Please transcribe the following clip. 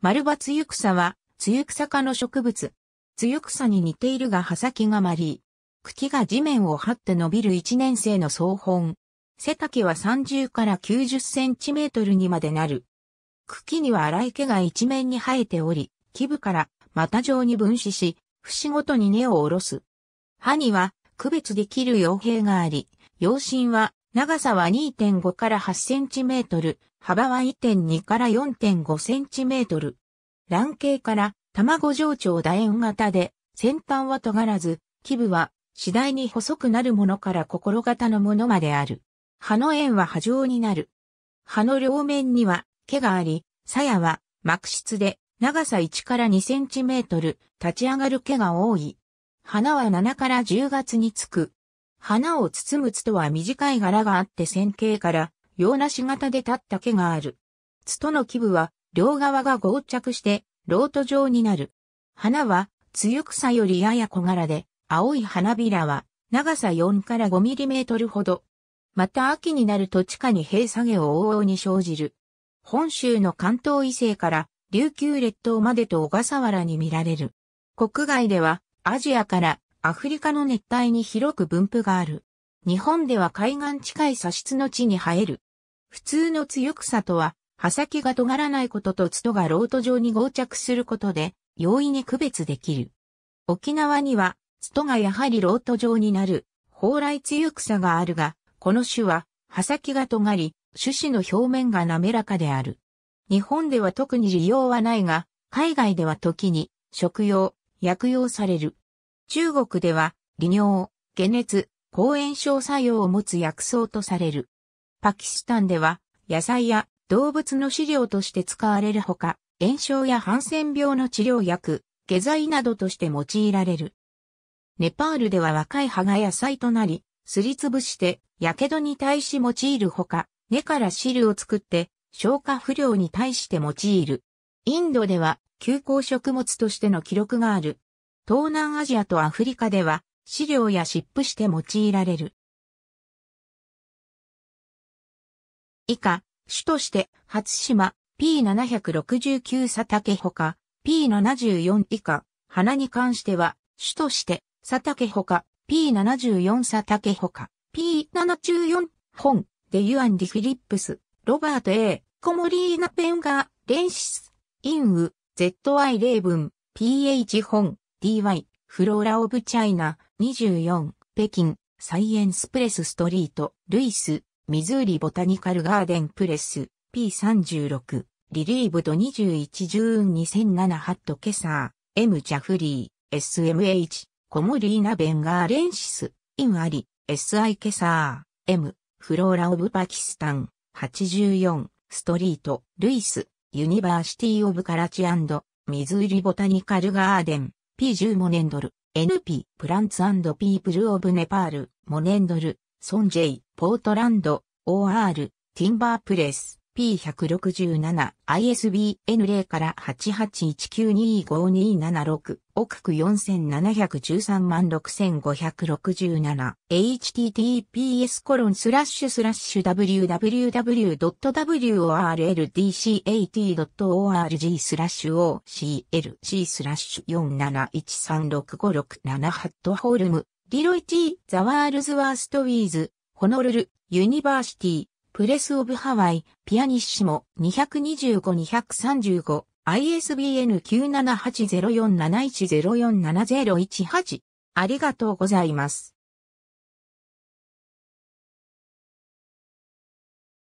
丸葉つゆ草は、つゆ草科の植物。つゆ草に似ているが葉先が丸い。茎が地面を張って伸びる一年生の草本。背丈は30から90センチメートルにまでなる。茎には荒い毛が一面に生えており、基部から股状に分子し、節ごとに根を下ろす。葉には区別できる葉兵があり、葉身は長さは2.5から8センチメートル、幅は1.2から4.5センチメートル。卵形から卵状長楕円型で、先端は尖らず、基部は次第に細くなるものから心型のものまである。葉の円は波状になる。葉の両面には毛があり、鞘は膜質で長さ1から2センチメートル立ち上がる毛が多い。花は7から10月につく。花を包むつとは短い柄があって線形から洋梨型で立った毛がある。つとの基部は両側が合着してロート状になる。花は露草よりやや小柄で、青い花びらは長さ4から5ミリメートルほど。また秋になると地下に閉鎖毛を往々に生じる。本州の関東以西から琉球列島までと小笠原に見られる。国外ではアジアからアフリカの熱帯に広く分布がある。日本では海岸近い砂質の地に生える。普通の強草とは、葉先が尖らないこととツトがロート状に合着することで、容易に区別できる。沖縄には、筒がやはりロート状になる、蓬莱強草があるが、この種は、葉先が尖り、種子の表面が滑らかである。日本では特に需要はないが、海外では時に、食用、薬用される。中国では、利尿、解熱、抗炎症作用を持つ薬草とされる。パキスタンでは、野菜や動物の飼料として使われるほか、炎症やハンセン病の治療薬、下剤などとして用いられる。ネパールでは若い葉が野菜となり、すりつぶして、火傷に対し用いるほか、根から汁を作って、消化不良に対して用いる。インドでは、休耕食物としての記録がある、東南アジアとアフリカでは、飼料や湿布して用いられる。以下、種として、初島、P769 佐竹ほか、P74 以下、花に関しては、種として、佐竹ほか、P74 佐竹ほか、P74 本、デュアン・ディ・フィリップス、ロバート A、コモリーナ・ペンガー、レンシス、インウ、ZI 例文、PH 本、DY、フローラ・オブ・チャイナ、24、北京、サイエンス・プレス・ストリート、ルイス、ミズーリ・ボタニカル・ガーデン・プレス、P36、リリーブド21ジューン2007ハット・ケサー、M・ ジャフリー、SMH、コモリーナ・ベンガーレンシス、イン・アリ、SI・ ケサー、M、フローラ・オブ・パキスタン、84、ストリート、ルイス、ユニバーシティ・オブ・カラチミズーリ・ボタニカル・ガーデン、P10 モネンドル、NP プランツピープルオブネパール、モネンドル、ソンジェイ、ポートランド、OR、ティンバープレス。p 1 6 7 ISBN0 から8 8 1 9 2 5 2 7 6奥区4713万6567、https コロンスラッシュスラッシュ www.worldcat.org スラッシュ OCLC スラッシュ47136567ハットホールム、リロイティ、ザワールズワーストウィーズ、ホノルル、ユニバーシティ、プレスオブハワイ、ピアニッシモ、225-235、ISBN 9780471047018。ありがとうございます。